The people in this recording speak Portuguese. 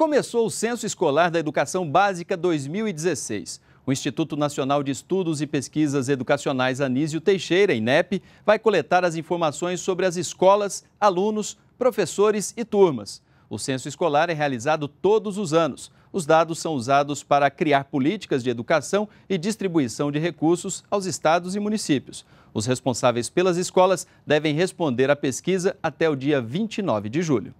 Começou o Censo Escolar da Educação Básica 2016. O Instituto Nacional de Estudos e Pesquisas Educacionais Anísio Teixeira, INEP, vai coletar as informações sobre as escolas, alunos, professores e turmas. O censo escolar é realizado todos os anos. Os dados são usados para criar políticas de educação e distribuição de recursos aos estados e municípios. Os responsáveis pelas escolas devem responder à pesquisa até o dia 29 de julho.